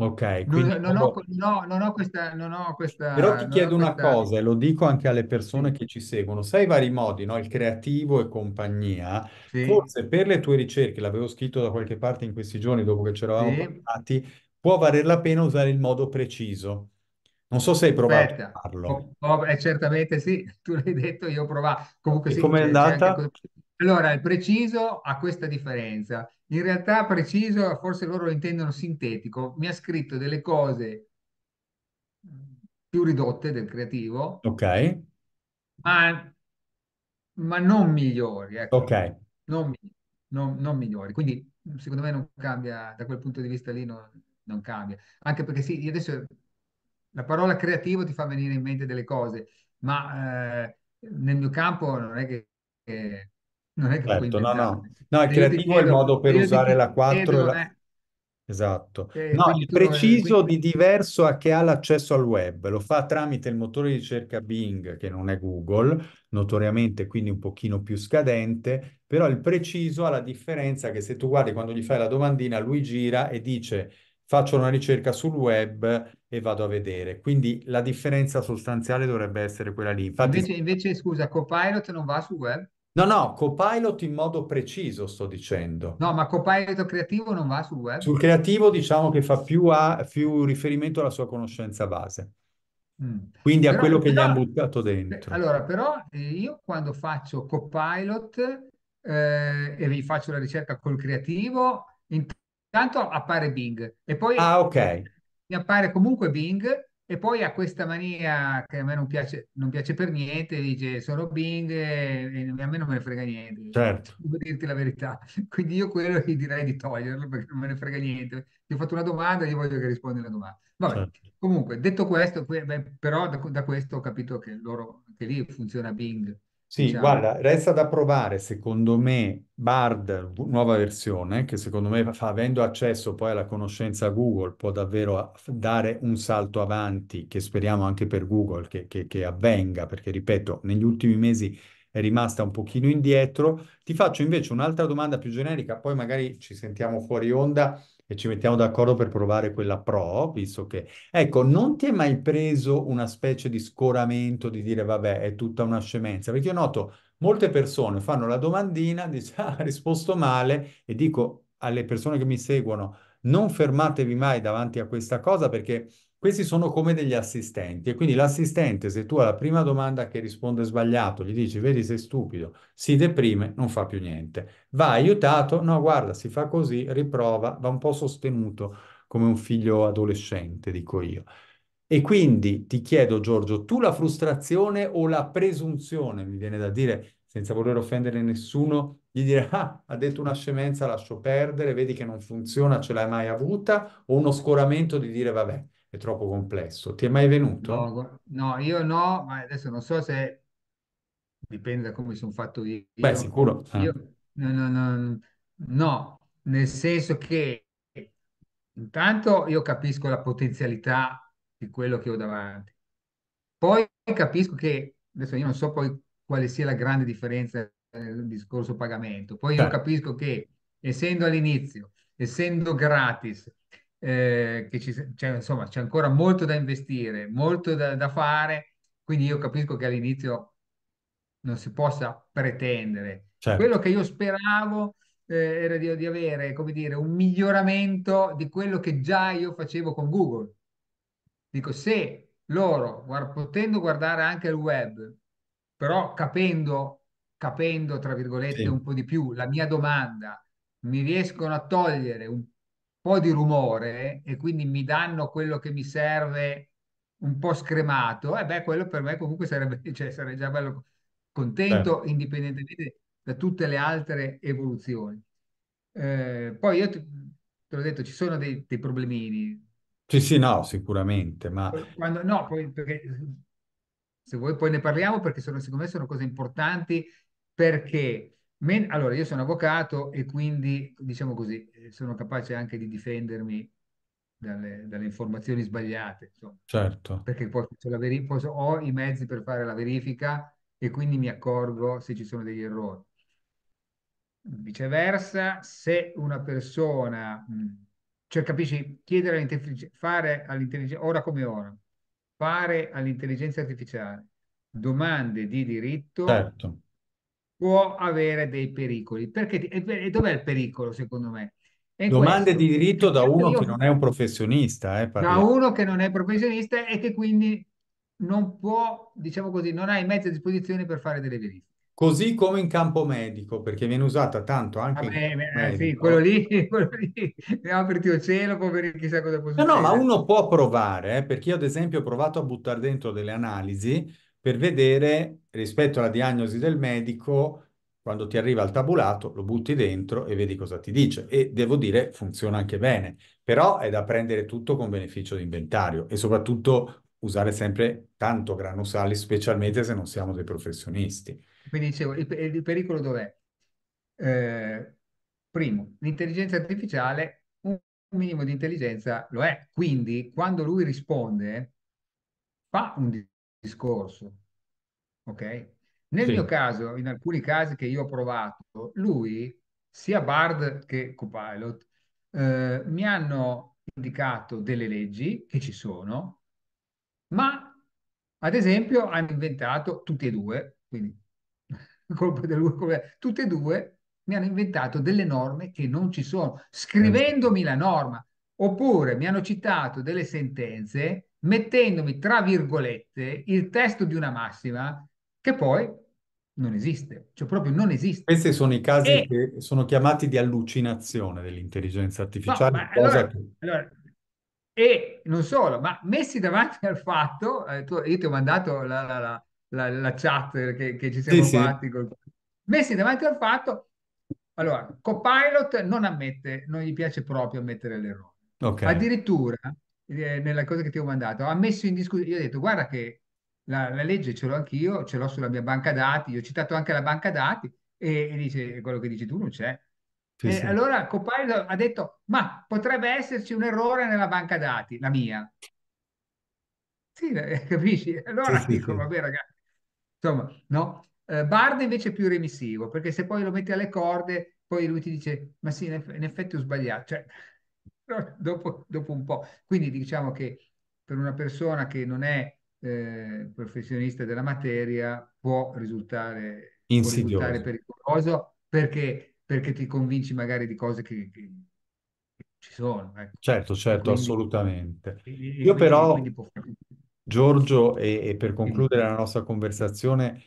Ok, quindi... non, non, ho, no, non, ho questa, non, ho, questa, Però ti chiedo una questa... cosa, e lo dico anche alle persone che ci seguono. Sai i vari modi, no? Il creativo e compagnia. Sì. Forse per le tue ricerche, l'avevo scritto da qualche parte in questi giorni dopo che ci eravamo sì. parlati, può valer la pena usare il modo preciso. Non so se hai provato Aspetta. a farlo. Oh, eh, certamente sì, tu l'hai detto, io ho provato. Comunque sì, come è andata? Anche... Allora, il preciso ha questa differenza. In realtà preciso, forse loro lo intendono sintetico, mi ha scritto delle cose più ridotte del creativo. Ok. Ma, ma non migliori. Ecco. Ok. Non, non, non, migliori. Quindi secondo me non cambia, da quel punto di vista lì non, non cambia. Anche perché sì, adesso la parola creativo ti fa venire in mente delle cose, ma eh, nel mio campo non è che... che non è che certo, no, no. no, il creativo chiedo, è il modo per usare la 4 chiedo, la... Eh. Esatto. Eh, no, il preciso quindi... di diverso a che ha l'accesso al web, lo fa tramite il motore di ricerca Bing, che non è Google, notoriamente quindi un pochino più scadente, però il preciso ha la differenza che se tu guardi quando gli fai la domandina, lui gira e dice faccio una ricerca sul web e vado a vedere. Quindi la differenza sostanziale dovrebbe essere quella lì. Infatti... Invece, invece, scusa, Copilot non va sul web? No, no, Copilot in modo preciso sto dicendo. No, ma Copilot creativo non va sul web? Sul creativo diciamo che fa più, a, più riferimento alla sua conoscenza base. Mm. Quindi però, a quello che però, gli hanno buttato dentro. Allora, però eh, io quando faccio Copilot eh, e vi faccio la ricerca col creativo, Intanto appare Bing e poi ah, okay. mi appare comunque Bing e poi ha questa mania che a me non piace, non piace per niente, dice sono Bing e a me non me ne frega niente. Certo. Devo dirti la verità. Quindi io quello gli direi di toglierlo perché non me ne frega niente. Gli ho fatto una domanda e io voglio che rispondi alla domanda. Vabbè, certo. comunque, detto questo, beh, però da, da, questo ho capito che, loro, che lì funziona Bing. Sì, diciamo. guarda, resta da provare, secondo me, Bard, nuova versione, che secondo me, fa, avendo accesso poi alla conoscenza Google, può davvero dare un salto avanti, che speriamo anche per Google che, che, che avvenga, perché, ripeto, negli ultimi mesi è rimasta un pochino indietro. Ti faccio invece un'altra domanda più generica, poi magari ci sentiamo fuori onda e ci mettiamo d'accordo per provare quella pro, visto che... Ecco, non ti è mai preso una specie di scoramento di dire vabbè, è tutta una scemenza, perché io noto molte persone fanno la domandina, dice ah, ha risposto male e dico alle persone che mi seguono non fermatevi mai davanti a questa cosa perché questi sono come degli assistenti e quindi l'assistente, se tu alla prima domanda che risponde sbagliato gli dici vedi sei stupido, si deprime, non fa più niente. Va aiutato, no guarda si fa così, riprova, va un po' sostenuto come un figlio adolescente, dico io. E quindi ti chiedo Giorgio, tu la frustrazione o la presunzione, mi viene da dire senza voler offendere nessuno, di dire ah, ha detto una scemenza, lascio perdere, vedi che non funziona, ce l'hai mai avuta, o uno scoramento di dire vabbè è troppo complesso. Ti è mai venuto? No, no, io no, ma adesso non so se dipende da come sono fatto io. Beh, sicuro. Ah. Io, no, no, no, no, nel senso che intanto io capisco la potenzialità di quello che ho davanti. Poi capisco che, adesso io non so poi quale sia la grande differenza nel discorso pagamento, poi io capisco che essendo all'inizio, essendo gratis, eh, che ci, cioè, insomma, c'è ancora molto da investire, molto da, da fare, quindi io capisco che all'inizio non si possa pretendere. Certo. Quello che io speravo eh, era di, di, avere, come dire, un miglioramento di quello che già io facevo con Google. Dico, se loro, guard- potendo guardare anche il web, però capendo, capendo tra virgolette, sì. un po' di più la mia domanda, mi riescono a togliere un po' di rumore e quindi mi danno quello che mi serve un po' scremato, e eh beh, quello per me comunque sarebbe, cioè, sarei già bello contento, eh. indipendentemente da tutte le altre evoluzioni. Eh, poi io ti, te l'ho detto, ci sono dei, dei problemini. Sì, sì, no, sicuramente, ma... Quando, no, poi, perché, se vuoi poi ne parliamo perché sono, secondo me sono cose importanti perché Men allora, io sono avvocato e quindi, diciamo così, eh, sono capace anche di difendermi dalle, dalle informazioni sbagliate, insomma. Certo. Perché poi veri- posso, ho i mezzi per fare la verifica e quindi mi accorgo se ci sono degli errori. Viceversa, se una persona, cioè capisci, chiedere all'intelligenza, fare all'intelligenza, ora come ora, fare all'intelligenza artificiale domande di diritto... Certo può avere dei pericoli. Perché, e, dov'è il pericolo secondo me? È Domande questo. di diritto da certo, uno che non è un professionista. Eh, da uno che non è professionista e che quindi non può, diciamo così, non ha i mezzi a disposizione per fare delle verifiche. Così come in campo medico, perché viene usata tanto anche Vabbè, beh, sì, eh. quello lì, quello lì, apriti il cielo, poveri, chissà cosa può succedere. No, no, ma uno può provare, eh, perché io ad esempio ho provato a buttare dentro delle analisi per vedere rispetto alla diagnosi del medico, quando ti arriva il tabulato, lo butti dentro e vedi cosa ti dice. E devo dire, funziona anche bene, però è da prendere tutto con beneficio di inventario e soprattutto usare sempre tanto grano sali, specialmente se non siamo dei professionisti. Quindi dicevo, il, il pericolo dov'è? Eh, primo, l'intelligenza artificiale, un minimo di intelligenza lo è, quindi quando lui risponde fa un discorso, ok? Nel sì. mio caso, in alcuni casi che io ho provato, lui, sia Bard che Copilot, eh, mi hanno indicato delle leggi che ci sono, ma ad esempio hanno inventato tutti e due, quindi colpa dell'uomo, tutti e due mi hanno inventato delle norme che non ci sono, scrivendomi la norma, oppure mi hanno citato delle sentenze mettendomi tra virgolette il testo di una massima che poi non esiste, cioè proprio non esiste. Questi sono i casi e... che sono chiamati di allucinazione dell'intelligenza artificiale. No, allora, che... allora, e non solo, ma messi davanti al fatto, eh, tu, io ti ho mandato la, la, la, la chat che, che, ci siamo sì, fatti, sì. Col... messi davanti al fatto, allora, Copilot non ammette, non gli piace proprio ammettere l'errore. Okay. Addirittura, eh, nella cosa che ti ho mandato, ha messo in discussione, io ho detto, guarda che la, la legge ce l'ho anch'io, ce l'ho sulla mia banca dati, io ho citato anche la banca dati e, e dice quello che dici tu non c'è. Sì, sì. Allora Copilot ha detto, ma potrebbe esserci un errore nella banca dati, la mia. Sì, eh, capisci? Allora sì, dico, vabbè ragazzi, insomma, no? Eh, Bard invece è più remissivo, perché se poi lo metti alle corde, poi lui ti dice, ma sì, in, effetti ho sbagliato, cioè, dopo, dopo un po'. Quindi diciamo che per una persona che non è eh, professionista della materia può risultare, Insidioso. può risultare pericoloso perché, perché, ti convinci magari di cose che, che ci sono. Ecco. Certo, certo, quindi, assolutamente. Quindi, Io quindi, però, Giorgio, e, e, per concludere la nostra conversazione,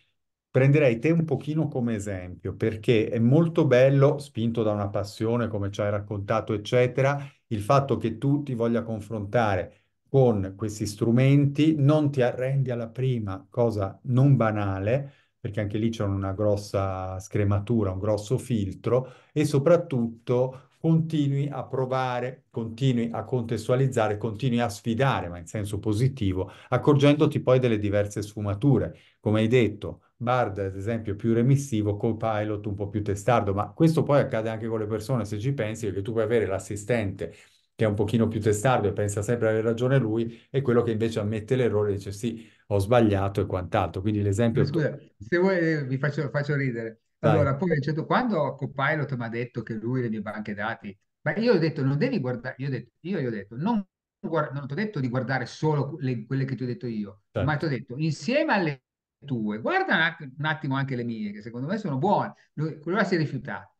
prenderei te un pochino come esempio, perché è molto bello, spinto da una passione, come ci hai raccontato, eccetera, il fatto che tu ti voglia confrontare con questi strumenti, non ti arrendi alla prima, cosa non banale, perché anche lì c'è una grossa scrematura, un grosso filtro, e soprattutto continui a provare, continui a contestualizzare, continui a sfidare, ma in senso positivo, accorgendoti poi delle diverse sfumature. Come hai detto, Bard, ad esempio, più remissivo, co-pilot un po' più testardo, ma questo poi accade anche con le persone, se ci pensi, perché tu puoi avere l'assistente che è un pochino più testardo e pensa sempre di aver ragione lui, e quello che invece ammette l'errore e dice sì, ho sbagliato e quant'altro. Quindi l'esempio... Scusa, se vuoi eh, vi faccio, faccio ridere. Dai. Allora, poi certo, quando Copilot mi ha detto che lui le mie banche dati, ma io ho detto non devi guardare, io, ho detto, io gli ho detto non, guard- non ti ho detto di guardare solo le, quelle che ti ho detto io, Dai. Certo. ma ti ho detto insieme alle tue, guarda un attimo anche le mie, che secondo me sono buone. Lui, quello si è rifiutato.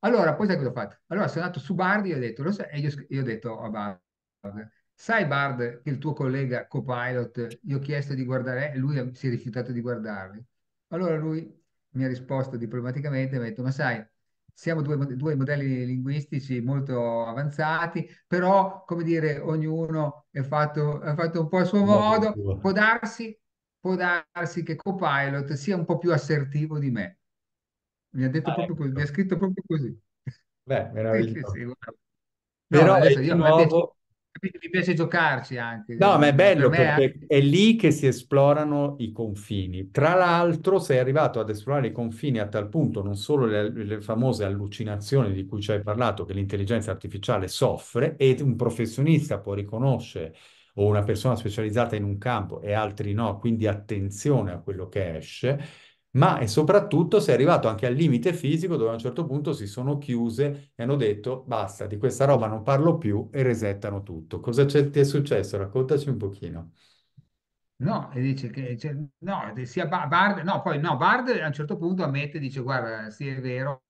Allora, poi sai cosa ho fatto? Allora sono andato su Bard e ho detto, lo sai, e io, io ho detto a Bard, sai Bard che il tuo collega copilot, gli ho chiesto di guardare, e lui si è rifiutato di guardarli. Allora lui mi ha risposto diplomaticamente, mi ha detto, ma sai, siamo due, due, modelli linguistici molto avanzati, però, come dire, ognuno è fatto, è fatto un po' a suo modo, può darsi, può darsi che Copilot sia un po' più assertivo di me. Mi ha detto ah, proprio così, mi ha ecco. scritto proprio così. Beh, meraviglioso. Sì, sì, no, Però adesso io nuovo... detto, capito, mi piace giocarci anche. No, ma è bello per perché è... è lì che si esplorano i confini. Tra l'altro, sei arrivato ad esplorare i confini a tal punto, non solo le, le famose allucinazioni di cui ci hai parlato, che l'intelligenza artificiale soffre, e un professionista può riconoscere o una persona specializzata in un campo e altri no, quindi attenzione a quello che esce ma e soprattutto si è arrivato anche al limite fisico dove a un certo punto si sono chiuse e hanno detto basta, di questa roba non parlo più e resettano tutto. Cosa ti è successo? Raccontaci un pochino. No, e dice che cioè, no, sia Bard, no, poi no, Bard a un certo punto ammette, dice guarda, sì è vero,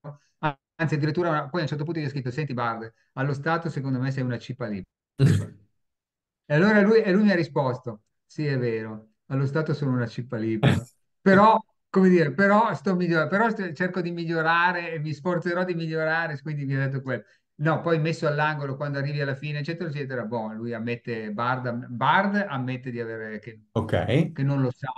anzi addirittura poi a un certo punto gli ha scritto, senti Bard, allo Stato secondo me sei una cipa libera. e allora lui, e lui mi ha risposto, sì è vero, allo Stato sono una cipa libera, però come dire, però sto migliorando, però sto- cerco di migliorare e mi sforzerò di migliorare, quindi mi ha detto quello. No, poi messo all'angolo quando arrivi alla fine, eccetera, eccetera, boh, lui ammette, Bard, Bard ammette di avere, che, Ok. che non lo sa.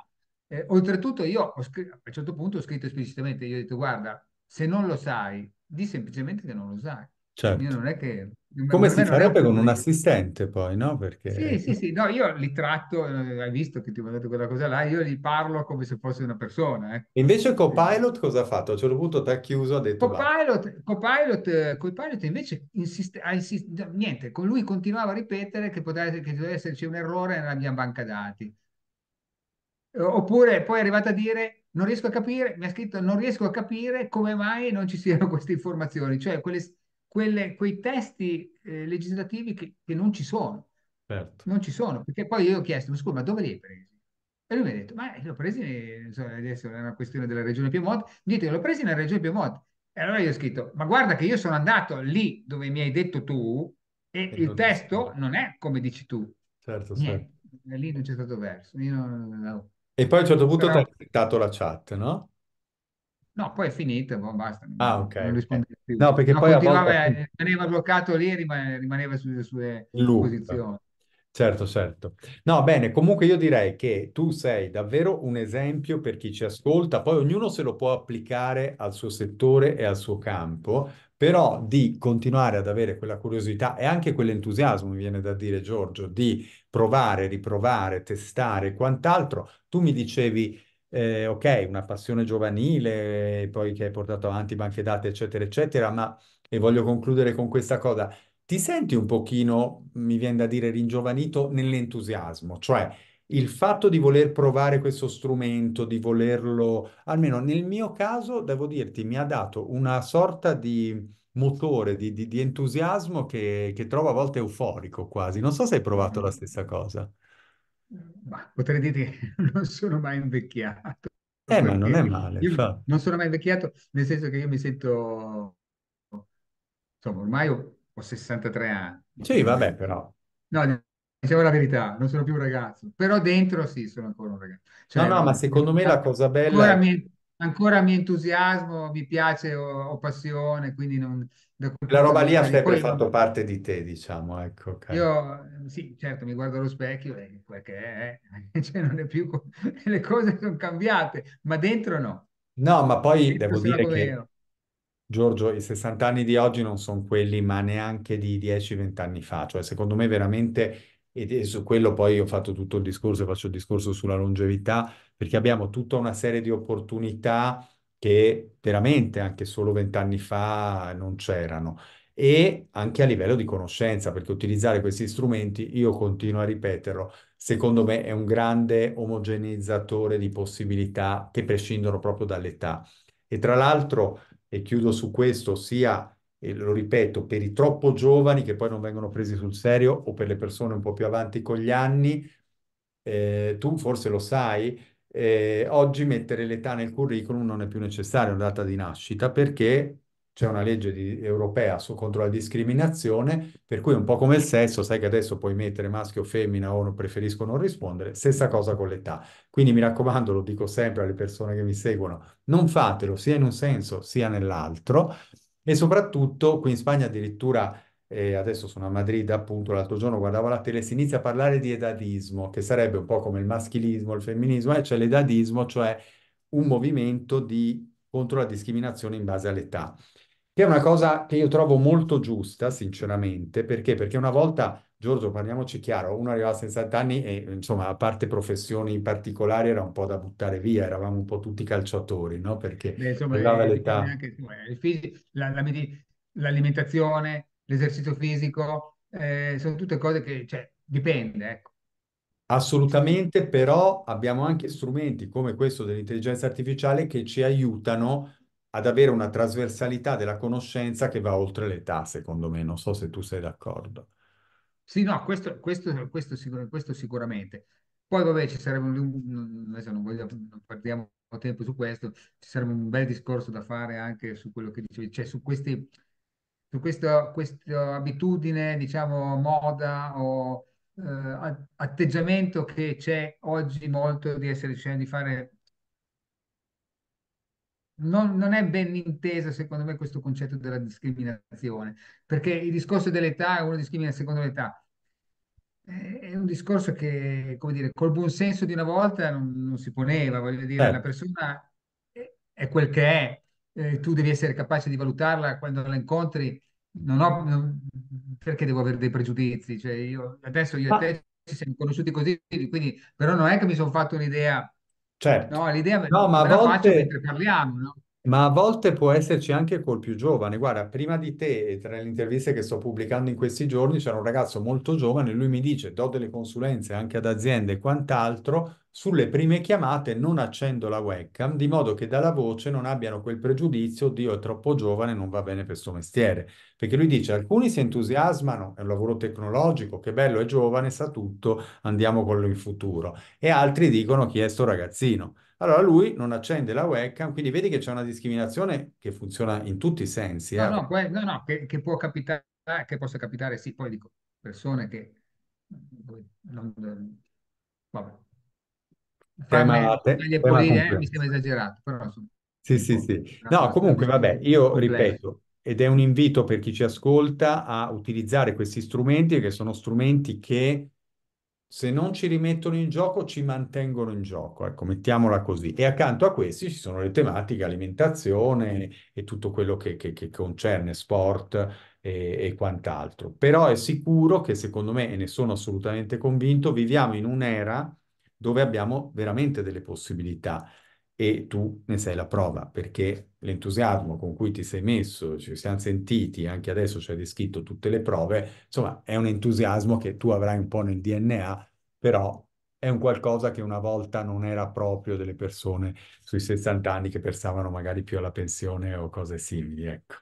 Eh, oltretutto io ho scr- a un certo punto ho scritto esplicitamente, io ho detto, guarda, se non lo sai, di semplicemente che non lo sai. Quindi certo. non è che... Come si farebbe con un assistente poi, no? Perché... Sì, sì, sì, no, io li tratto, eh, hai visto che ti ho detto quella cosa là, io li parlo come se fosse una persona. Eh. Invece Copilot cosa ha fatto? A un certo punto ti ha chiuso, ha detto... Copilot, Copilot, Copilot invece insiste, insiste, niente, con lui continuava a ripetere che poteva, che poteva esserci un errore nella mia banca dati. Oppure poi è arrivato a dire non riesco a capire, mi ha scritto non riesco a capire come mai non ci siano queste informazioni, cioè quelle, quelle, quei testi eh, legislativi che, che, non ci sono. Certo. Non ci sono, perché poi io ho chiesto, ma scusa, ma dove li hai presi? E lui mi ha detto, ma eh, li ho presi, so, adesso è una questione della regione Piemonte, dite, li ho presi nella regione Piemonte. E allora io ho scritto, ma guarda che io sono andato lì dove mi hai detto tu e, e il testo non è come dici tu. Certo, Niente, certo. Lì non c'è stato verso. Non... E poi a un certo punto Però... ha citato la chat, no? No, poi è finito, boh, basta. Ah, non, ok. Non rispondeva più. No, perché no, poi volta... rimaneva bloccato lì, e rimaneva sulle sue Lupa. posizioni. Certo, certo. No, bene, comunque io direi che tu sei davvero un esempio per chi ci ascolta, poi ognuno se lo può applicare al suo settore e al suo campo, però di continuare ad avere quella curiosità e anche quell'entusiasmo, mi viene da dire Giorgio, di provare, riprovare, testare e quant'altro. Tu mi dicevi eh, ok, una passione giovanile, poi che hai portato avanti banche date, eccetera, eccetera, ma, e voglio concludere con questa cosa, ti senti un pochino, mi viene da dire, ringiovanito nell'entusiasmo, cioè il fatto di voler provare questo strumento, di volerlo, almeno nel mio caso, devo dirti, mi ha dato una sorta di motore, di, di, di entusiasmo che, che trovo a volte euforico quasi. Non so se hai provato la stessa cosa bah, potrei dire che non sono mai invecchiato. Eh, ma non è male. Fa... non sono mai invecchiato, nel senso che io mi sento, insomma, ormai ho, ho 63 anni. Sì, vabbè, però. No, diciamo la verità, non sono più un ragazzo, però dentro sì, sono ancora un ragazzo. Cioè, no, no, ma secondo me la cosa bella... Ancora mi, ancora mi entusiasmo, mi piace, ho, ho passione, quindi non, da La roba lì ha sempre poi, fatto parte di te, diciamo, ecco. Okay. Io, eh, sì, certo, mi guardo allo specchio e quel che è, cioè non è più, le cose sono cambiate, ma dentro no. No, ma poi dentro devo dire che, vero. Giorgio, i 60 anni di oggi non sono quelli, ma neanche di 10-20 anni fa, cioè secondo me veramente e su quello poi ho fatto tutto il discorso, faccio il discorso sulla longevità, perché abbiamo tutta una serie di opportunità che veramente anche solo vent'anni fa non c'erano e anche a livello di conoscenza, perché utilizzare questi strumenti, io continuo a ripeterlo, secondo me è un grande omogeneizzatore di possibilità che prescindono proprio dall'età. E tra l'altro, e chiudo su questo, sia, e lo ripeto, per i troppo giovani che poi non vengono presi sul serio o per le persone un po' più avanti con gli anni, eh, tu forse lo sai, eh, oggi mettere l'età nel curriculum non è più necessario, una data di nascita, perché c'è una legge di, europea su, contro la discriminazione, per cui un po' come il sesso, sai che adesso puoi mettere maschio o femmina o non, preferisco non rispondere, stessa cosa con l'età. Quindi mi raccomando, lo dico sempre alle persone che mi seguono, non fatelo sia in un senso sia nell'altro e soprattutto qui in Spagna addirittura e adesso sono a Madrid appunto, l'altro giorno guardavo la tele, si inizia a parlare di edadismo, che sarebbe un po' come il maschilismo, il femminismo, eh? c'è cioè l'edadismo, cioè un movimento di, contro la discriminazione in base all'età, che è una cosa che io trovo molto giusta, sinceramente, perché? Perché una volta, Giorgio, parliamoci chiaro, uno arrivava a 60 anni e insomma, a parte professioni in particolare, era un po' da buttare via, eravamo un po' tutti calciatori, no? Perché Beh, insomma, arrivava eh, l'età... l'alimentazione, l'esercizio fisico, eh, sono tutte cose che, cioè, dipende, ecco. Assolutamente, però abbiamo anche strumenti come questo dell'intelligenza artificiale che ci aiutano ad avere una trasversalità della conoscenza che va oltre l'età, secondo me. Non so se tu sei d'accordo. Sì, no, questo, questo, questo, sicur- questo sicuramente. Poi vabbè, ci sarebbe un, adesso non, voglio, non perdiamo tempo su questo, ci sarebbe un bel discorso da fare anche su quello che dicevi, cioè su questi su questa abitudine, diciamo, moda o eh, atteggiamento che c'è oggi molto di essere, cioè di fare... Non, non è ben intesa secondo me, questo concetto della discriminazione, perché il discorso dell'età, uno discrimina secondo l'età, è un discorso che, come dire, col buon senso di una volta non, non si poneva, voglio dire, eh. la certo. persona è, è quel che è, eh, tu devi essere capace di valutarla quando la incontri. Non ho, non, perché devo avere dei pregiudizi? Cioè io, adesso io Ma... e te ci siamo conosciuti così, quindi, però non è che mi sono fatto un'idea. Certo. No, l'idea no, ma a volte... mentre parliamo, no? Ma a volte può esserci anche col più giovane. Guarda, prima di te, tra le interviste che sto pubblicando in questi giorni, c'era un ragazzo molto giovane, lui mi dice, do delle consulenze anche ad aziende e quant'altro, sulle prime chiamate non accendo la webcam, di modo che dalla voce non abbiano quel pregiudizio, Dio è troppo giovane, non va bene per suo mestiere. Perché lui dice, alcuni si entusiasmano, è un lavoro tecnologico, che bello, è giovane, sa tutto, andiamo con il futuro. E altri dicono, chi è sto ragazzino? Allora lui non accende la webcam, quindi vedi che c'è una discriminazione che funziona in tutti i sensi. No, eh. no, que- no, no che, che, può capitare, che possa capitare, sì, poi dico, persone che... Non, vabbè. Temate, tema poline, eh, mi sembra esagerato, però insomma. Sì, sì, sì. No, comunque, vabbè, io ripeto, ed è un invito per chi ci ascolta a utilizzare questi strumenti, che sono strumenti che se non ci rimettono in gioco, ci mantengono in gioco, ecco, mettiamola così. E accanto a questi ci sono le tematiche alimentazione e tutto quello che, che, che concerne sport e, e, quant'altro. Però è sicuro che, secondo me, e ne sono assolutamente convinto, viviamo in un'era dove abbiamo veramente delle possibilità e tu ne sei la prova perché l'entusiasmo con cui ti sei messo, ci siamo sentiti, anche adesso ci hai descritto tutte le prove, insomma è un entusiasmo che tu avrai un po' nel DNA, però è un qualcosa che una volta non era proprio delle persone sui 60 anni che pensavano magari più alla pensione o cose simili, ecco.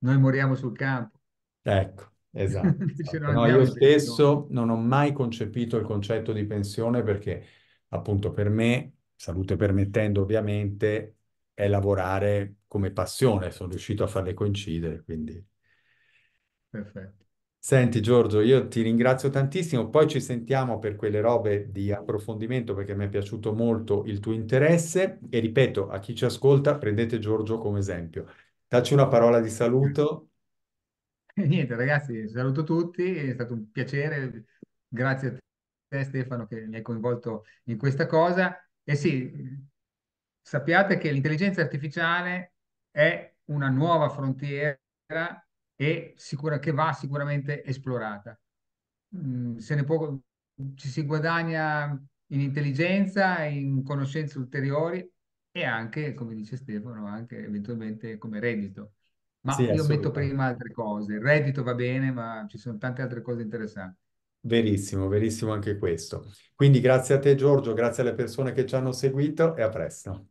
Noi moriamo sul campo. Ecco. Esatto. esatto. No, io stesso non ho mai concepito il concetto di pensione perché appunto per me salute permettendo ovviamente, è lavorare come passione, sono riuscito a farle coincidere, quindi... Perfetto. Senti Giorgio, io ti ringrazio tantissimo, poi ci sentiamo per quelle robe di approfondimento perché mi è piaciuto molto il tuo interesse e ripeto, a chi ci ascolta, prendete Giorgio come esempio. Dacci una parola di saluto. Niente ragazzi, saluto tutti, è stato un piacere, grazie a te Stefano che mi hai coinvolto in questa cosa eh sì, sappiate che l'intelligenza artificiale è una nuova frontiera e sicura, che va sicuramente esplorata. Mm, se ne può, ci si guadagna in intelligenza, in conoscenze ulteriori e anche, come dice Stefano, anche eventualmente come reddito. Ma sì, io metto prima altre cose. Il reddito va bene, ma ci sono tante altre cose interessanti. Verissimo, verissimo anche questo. Quindi grazie a te Giorgio, grazie alle persone che ci hanno seguito e a presto.